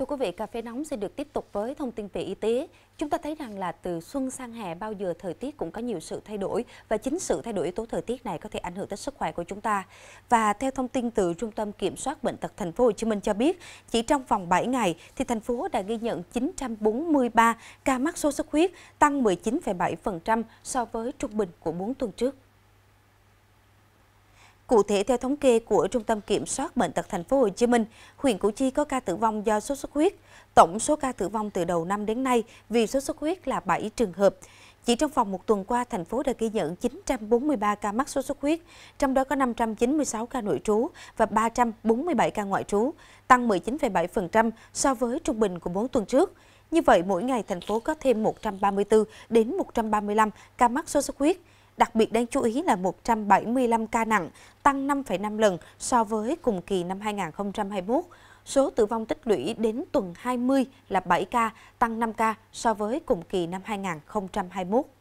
Thưa quý vị, Cà phê nóng sẽ được tiếp tục với thông tin về y tế. Chúng ta thấy rằng là từ xuân sang hè bao giờ thời tiết cũng có nhiều sự thay đổi và chính sự thay đổi yếu tố thời tiết này có thể ảnh hưởng tới sức khỏe của chúng ta. Và theo thông tin từ Trung tâm Kiểm soát bệnh tật thành phố Hồ Chí Minh cho biết, chỉ trong vòng 7 ngày thì thành phố đã ghi nhận 943 ca mắc sốt xuất huyết, tăng 19,7% so với trung bình của 4 tuần trước. Cụ thể theo thống kê của Trung tâm Kiểm soát bệnh tật thành phố Hồ Chí Minh, huyện Củ Chi có ca tử vong do sốt xuất huyết. Tổng số ca tử vong từ đầu năm đến nay vì sốt xuất huyết là 7 trường hợp. Chỉ trong vòng một tuần qua, thành phố đã ghi nhận 943 ca mắc sốt xuất huyết, trong đó có 596 ca nội trú và 347 ca ngoại trú, tăng 19,7% so với trung bình của 4 tuần trước. Như vậy, mỗi ngày thành phố có thêm 134 đến 135 ca mắc sốt xuất huyết. Đặc biệt đáng chú ý là 175 ca nặng, tăng 5,5 lần so với cùng kỳ năm 2021. Số tử vong tích lũy đến tuần 20 là 7 ca, tăng 5 ca so với cùng kỳ năm 2021.